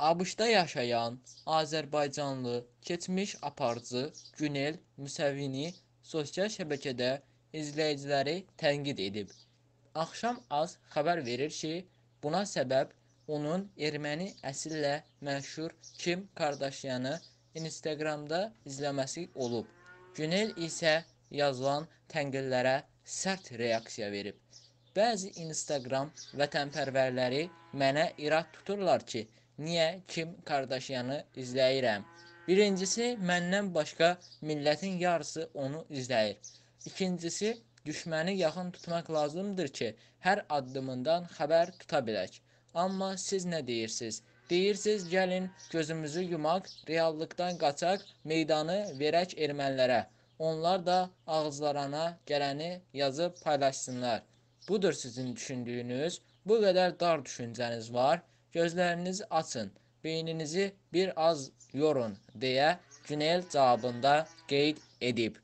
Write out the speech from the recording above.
ABŞ-da yaşayan azərbaycanlı keçmiş aparıcı Günel Müsəvvini sosial şəbəkədə izləyiciləri tənqid edib. Axşam az xəbər verir ki, buna səbəb onun erməni əsillə məşhur Kim Kardashianı Instagramda izləməsi olub. Günel isə yazılan tənqidlərə sərt reaksiya verib. Bəzi Instagram vətənpərvərləri mənə irad tuturlar ki, niyə Kim Kardashianı izləyirəm? Birincisi, məndən başqa millətin yarısı onu izləyir. İkincisi, düşməni yaxın tutmaq lazımdır ki, hər addımından xəbər tuta bilək. Amma siz nə deyirsiniz? Deyirsiz, gəlin gözümüzü yumaq, reallıqdan qaçaq, meydanı verək ermənilərə. Onlar da ağızlarına gələni yazıb paylaşsınlar. Budur sizin düşündüyünüz. Bu qədər dar düşüncəniz var. Gözlerinizi açın, beyninizi bir az yorun deyə cüneyl cevabında qeyd edib.